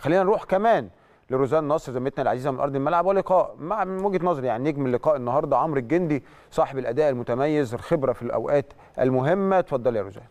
خلينا نروح كمان لروزان نصر زميلتنا العزيزه من ارض الملعب ولقاء مع من وجهه نظري يعني نجم اللقاء النهارده عمرو الجندي صاحب الاداء المتميز الخبره في الاوقات المهمه اتفضل يا روزان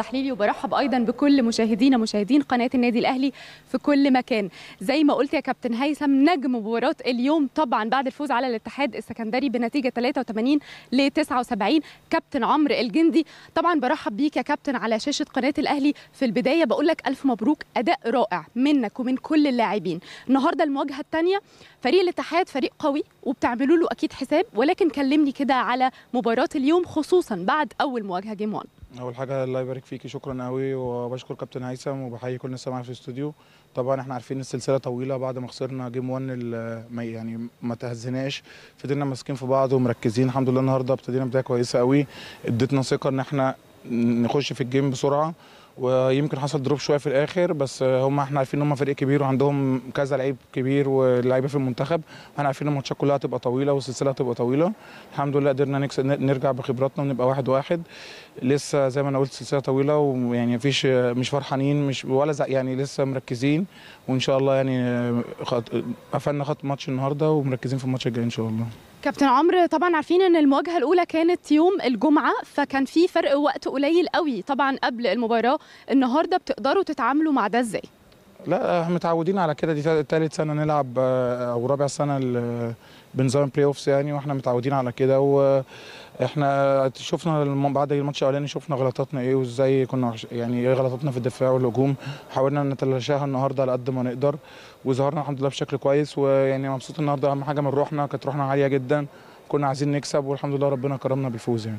تحليلي وبرحب ايضا بكل مشاهدينا مشاهدين قناه النادي الاهلي في كل مكان زي ما قلت يا كابتن هيثم نجم مباراه اليوم طبعا بعد الفوز على الاتحاد السكندري بنتيجه 83 ل 79 كابتن عمرو الجندي طبعا برحب بيك يا كابتن على شاشه قناه الاهلي في البدايه بقول لك الف مبروك اداء رائع منك ومن كل اللاعبين النهارده المواجهه الثانيه فريق الاتحاد فريق قوي وبتعملوا له اكيد حساب ولكن كلمني كده على مباراه اليوم خصوصا بعد اول مواجهه جيم 1 اول حاجه الله يبارك فيكي شكرا قوي وبشكر كابتن هيثم وبحيي كل الناس معايا في الاستوديو طبعا احنا عارفين السلسله طويله بعد ما خسرنا جيم 1 يعني ما تهزناش فضلنا ماسكين في بعض ومركزين الحمد لله النهارده ابتدينا بدايه كويسه قوي اديتنا ثقه ان احنا نخش في الجيم بسرعه ويمكن حصل دروب شويه في الاخر بس هم احنا عارفين ان هم فريق كبير وعندهم كذا لعيب كبير ولاعيبه في المنتخب احنا عارفين ان الماتشات كلها هتبقى طويله والسلسله هتبقى طويله الحمد لله قدرنا نكسب نرجع بخبراتنا ونبقى واحد واحد لسه زي ما انا قلت سلسله طويله ويعني مفيش مش فرحانين مش ولا يعني لسه مركزين وان شاء الله يعني قفلنا خط ماتش النهارده ومركزين في الماتش الجاي ان شاء الله كابتن عمرو طبعا عارفين ان المواجهه الاولى كانت يوم الجمعه فكان في فرق وقت قليل قوي طبعا قبل المباراه النهارده بتقدروا تتعاملوا مع ده ازاي لا متعودين على كده دي تالت سنه نلعب آه، او رابع سنه بنظام بلاي اوفس يعني واحنا متعودين على كده واحنا شفنا بعد الماتش الاولاني شفنا غلطاتنا ايه وازاي كنا يعني ايه غلطاتنا في الدفاع والهجوم حاولنا نتلاشاها النهارده على قد ما نقدر وظهرنا الحمد لله بشكل كويس ويعني مبسوط النهارده اهم حاجه من روحنا كانت روحنا عاليه جدا كنا عايزين نكسب والحمد لله ربنا كرمنا بالفوز يعني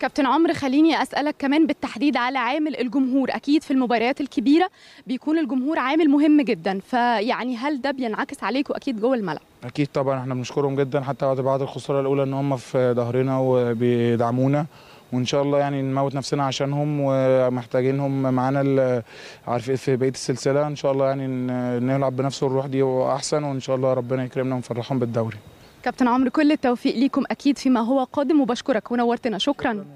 كابتن عمرو خليني اسالك كمان بالتحديد على عامل الجمهور اكيد في المباريات الكبيره بيكون الجمهور عامل مهم جدا فيعني هل ده بينعكس عليكم اكيد جوه الملعب اكيد طبعا احنا بنشكرهم جدا حتى بعد بعد الخساره الاولى ان هم في ظهرنا وبيدعمونا وان شاء الله يعني نموت نفسنا عشانهم ومحتاجينهم معانا عارف إيه، في بقيه السلسله ان شاء الله يعني نلعب بنفس الروح دي واحسن وان شاء الله ربنا يكرمنا ونفرحهم بالدوري كابتن عمرو كل التوفيق ليكم اكيد فيما هو قادم وبشكرك ونورتنا شكرا, شكرا.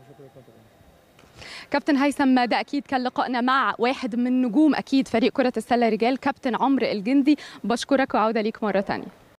كابتن هيثم ده اكيد كان لقائنا مع واحد من نجوم اكيد فريق كره السله رجال كابتن عمرو الجندي بشكرك وعوده ليك مره ثانيه